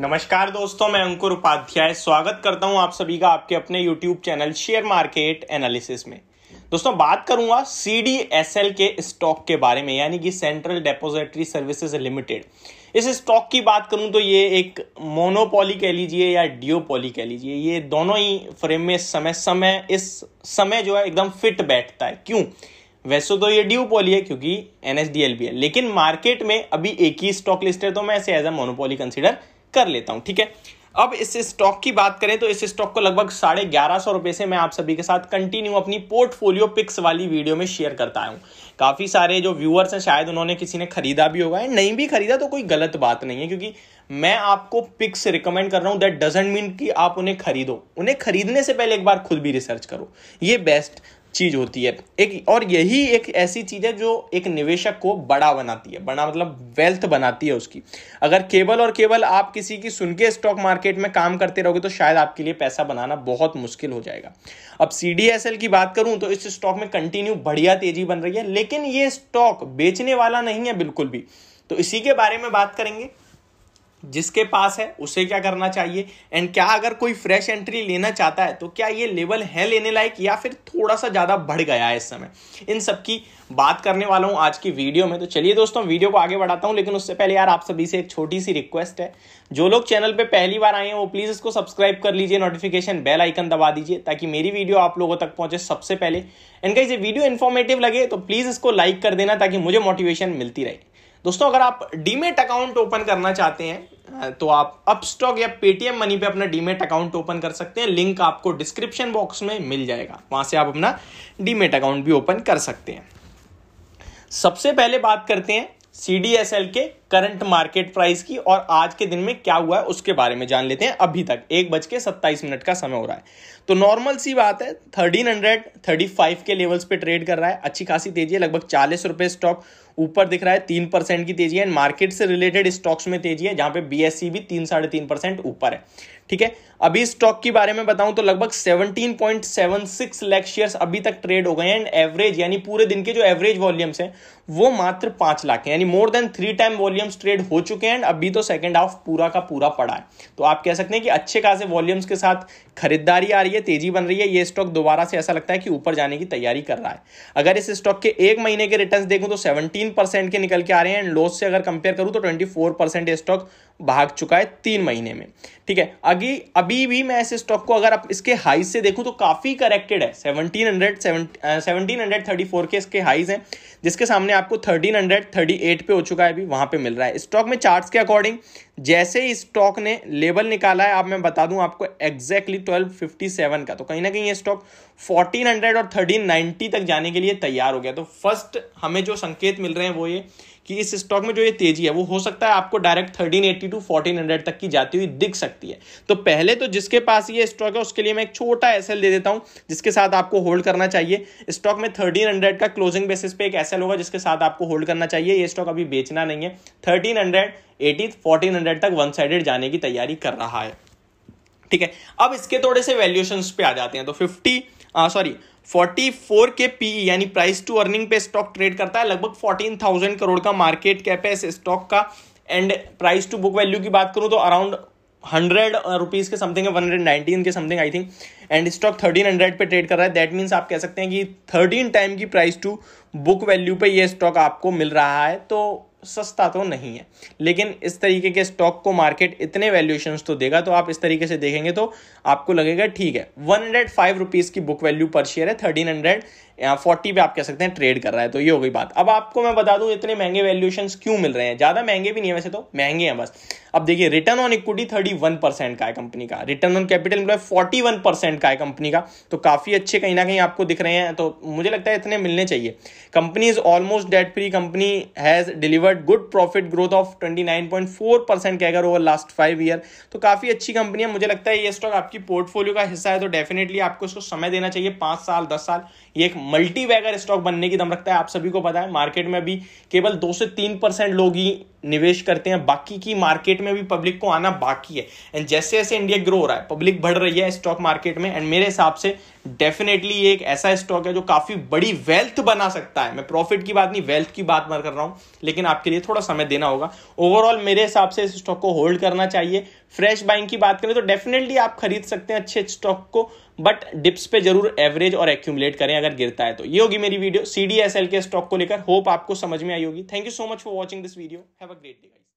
नमस्कार दोस्तों मैं अंकुर उपाध्याय स्वागत करता हूं आप सभी का आपके अपने YouTube channel share market analysis में दोस्तों बात करूंगा एल के स्टॉक के बारे में यानी कि सेंट्रल डेपोजिटरी सर्विसेज लिमिटेड इस स्टॉक की बात करूं तो ये एक मोनोपोली कह लीजिए या डिओपोली कह लीजिए ये दोनों ही फ्रेम में समय समय इस समय जो है एकदम फिट बैठता है क्यों वैसे तो ये ड्यूपोली है क्योंकि एनएसडीएल भी है लेकिन मार्केट में अभी एक ही स्टॉक लिस्ट है तो मैं इसे एज ए मोनोपोली कंसिडर कर लेता हूं ठीक है अब इस स्टॉक की बात करें तो इस स्टॉक को लगभग साढ़े ग्यारह सौ रुपए से मैं आप सभी के साथ कंटिन्यू अपनी पोर्टफोलियो पिक्स वाली वीडियो में शेयर करता हूं काफ़ी सारे जो व्यूअर्स हैं शायद उन्होंने किसी ने खरीदा भी होगा नहीं भी खरीदा तो कोई गलत बात नहीं है क्योंकि मैं आपको पिक्स रिकमेंड कर रहा हूं दैट डजेंट मीन कि आप उन्हें खरीदो उन्हें खरीदने से पहले एक बार खुद भी रिसर्च करो ये बेस्ट चीज़ होती है एक और यही एक ऐसी चीज़ है जो एक निवेशक को बड़ा बनाती है बड़ा मतलब वेल्थ बनाती है उसकी अगर केवल और केवल आप किसी की सुन के स्टॉक मार्केट में काम करते रहोगे तो शायद आपके लिए पैसा बनाना बहुत मुश्किल हो जाएगा अब सी की बात करूं तो इस स्टॉक में कंटिन्यू बढ़िया तेजी बन रही है लेकिन ये स्टॉक बेचने वाला नहीं है बिल्कुल भी तो इसी के बारे में बात करेंगे जिसके पास है उसे क्या करना चाहिए एंड क्या अगर कोई फ्रेश एंट्री लेना चाहता है तो क्या ये लेवल है लेने लायक या फिर थोड़ा सा ज़्यादा बढ़ गया है इस समय इन सब की बात करने वाला हूँ आज की वीडियो में तो चलिए दोस्तों वीडियो को आगे बढ़ाता हूँ लेकिन उससे पहले यार आप सभी से एक छोटी सी रिक्वेस्ट है जो लोग चैनल पर पहली बार आए हैं वो प्लीज़ इसको सब्सक्राइब कर लीजिए नोटिफिकेशन बेल आइकन दबा दीजिए ताकि मेरी वीडियो आप लोगों तक पहुँचे सबसे पहले एंड कहीं वीडियो इन्फॉर्मेटिव लगे तो प्लीज़ इसको लाइक कर देना ताकि मुझे मोटिवेशन मिलती रहे दोस्तों अगर आप डीमेट अकाउंट ओपन करना चाहते हैं तो आप अपस्टॉक या पेटीएम मनी पे अपना डीमेट अकाउंट ओपन कर सकते हैं लिंक आपको डिस्क्रिप्शन बॉक्स में मिल जाएगा वहां से आप अपना डीमेट अकाउंट भी ओपन कर सकते हैं सबसे पहले बात करते हैं सीडीएसएल के करंट मार्केट प्राइस की और आज के दिन में क्या हुआ है उसके बारे में जान लेते हैं अभी तक एक बज के सत्ताईस मिनट का समय हो रहा है तो नॉर्मल सी बात है थर्टीन हंड्रेड थर्टी फाइव के लेवल्स पे ट्रेड कर रहा है अच्छी खासी तेजी है लगभग चालीस रुपए स्टॉक ऊपर दिख रहा है तीन परसेंट की तेजी है एंड मार्केट से रिलेटेड स्टॉक्स में तेजी है जहां पे बीएससी e भी तीन साढ़े तीन परसेंट ऊपर है ठीक है अभी स्टॉक के बारे में बताऊं तो लगभग 17.76 लाख शेयर्स अभी तक ट्रेड हो गए हैं एंड एवरेज यानी पूरे दिन के जो एवरेज वॉल्यूम्स हैं वो मात्र पांच लाख हैं यानी more than three time volumes trade हो चुके हैं एंड अभी तो सेकेंड हाफ पूरा का पूरा पड़ा है तो आप कह सकते हैं कि अच्छे खासे वॉल्यूम्स के साथ खरीदारी आ रही है तेजी बन रही है ये स्टॉक दोबारा से ऐसा लगता है कि ऊपर जाने की तैयारी कर रहा है अगर इस स्टॉक के एक महीने के रिटर्न देखूं तो सेवनटीन तीन परसेंट के निकल के आ रहे हैं एंड लोस से अगर कंपेयर करूं तो ट्वेंटी फोर परसेंट स्टॉक भाग चुका है तीन महीने में ठीक है अभी अभी भी मैं ऐसे स्टॉक को अगर आप इसके हाई से देखूं तो काफ़ी करेक्टेड है seventeen hundred seventeen hundred thirty four के इसके हाइज हैं जिसके सामने आपको थर्टीन हंड्रेड थर्टी एट पे हो चुका है अभी वहां पे मिल रहा है स्टॉक में चार्ट्स के अकॉर्डिंग जैसे ही स्टॉक ने लेवल निकाला है आप मैं बता दूं आपको एग्जैक्टली ट्वेल्व फिफ्टी सेवन का तो कहीं ना कहीं ये स्टॉक फोर्टीन हंड्रेड और थर्टीन नाइन्टी तक जाने के लिए तैयार हो गया तो फर्स्ट हमें जो संकेत मिल रहे हैं वो ये कि इस स्टॉक में जो ये तेजी है वो हो सकता है आपको direct thirteen eighty two fourteen hundred तक की जाती हुई दिख सकती है तो पहले तो जिसके पास ये स्टॉक है उसके लिए मैं एक छोटा एस दे देता हूं जिसके साथ आपको होल्ड करना चाहिए स्टॉक में थर्टीन हंड्रेड का क्लोजिंग बेसिस पे एक एस होगा जिसके साथ आपको होल्ड करना चाहिए ये स्टॉक अभी बेचना नहीं है thirteen hundred eighty fourteen hundred तक वन साइडेड जाने की तैयारी कर रहा है ठीक है अब इसके थोड़े से वैल्यूएशन पे आ जाते हैं तो फिफ्टी सॉरी फोर्टी फोर के पी e, यानी प्राइस टू अर्निंग पे स्टॉक ट्रेड करता है लगभग फोर्टीन थाउजेंड करोड़ का मार्केट कैप है इस स्टॉक का and price to book value की बात करूँ तो अराउंड हंड्रेड रुपीज़ के समथिंग है वन हंड्रेड नाइनटीन के something I think and stock thirteen hundred पे ट्रेड कर रहा है दैट मीन्स आप कह सकते हैं कि थर्टीन टाइम की प्राइस टू बुक वैल्यू पे ये स्टॉक आपको मिल रहा है तो सस्ता तो नहीं है लेकिन इस तरीके के स्टॉक को मार्केट इतने वैल्यूएशन तो देगा तो आप इस तरीके से देखेंगे तो आपको लगेगा ठीक है वन हंड्रेड फाइव रुपीज़ की बुक वैल्यू पर शेयर है थर्टीन हंड्रेड या फोर्टी पे आप कह सकते हैं ट्रेड कर रहा है तो ये हो गई बात अब आपको मैं बता दूं इतने महंगे वैल्यूएशन क्यों मिल रहे हैं ज़्यादा महंगे भी नहीं है वैसे तो महंगे हैं बस अब देखिए return on equity thirty one percent का है कंपनी का return on capital employ forty one percent का है कंपनी का तो काफ़ी अच्छे कहीं ना कहीं आपको दिख रहे हैं तो मुझे लगता है इतने मिलने चाहिए company is almost debt free company has delivered delivered good profit growth of 29.4 percent CAGR over last five year तो काफ़ी अच्छी कंपनी है मुझे लगता है ये स्टॉक आपकी पोर्टफोलियो का हिस्सा है तो डेफिनेटली आपको इसको समय देना चाहिए पांच साल दस साल ये एक मल्टी स्टॉक बनने की दम रखता है आप सभी को पता है मार्केट में अभी केवल दो से तीन परसेंट लोग ही निवेश करते हैं बाकी की मार्केट में भी पब्लिक को आना बाकी है एंड जैसे जैसे इंडिया ग्रो हो रहा है पब्लिक बढ़ रही है स्टॉक मार्केट में एंड मेरे हिसाब से डेफिनेटली ये एक ऐसा स्टॉक है जो काफ़ी बड़ी वेल्थ बना सकता है मैं प्रॉफिट की बात नहीं वेल्थ की बात मैं कर रहा हूँ लेकिन आपके लिए थोड़ा समय देना होगा ओवरऑल मेरे हिसाब से इस स्टॉक को होल्ड करना चाहिए फ्रेश बाइंग की बात करें तो डेफिनेटली आप खरीद सकते हैं अच्छे स्टॉक को बट डिप्स पे जरूर एवरेज और एक्यूमुलेट करें अगर गिरता है तो ये होगी मेरी वीडियो सी के स्टॉक को लेकर होप आपको समझ में आई होगी thank you so much for watching this video have a great day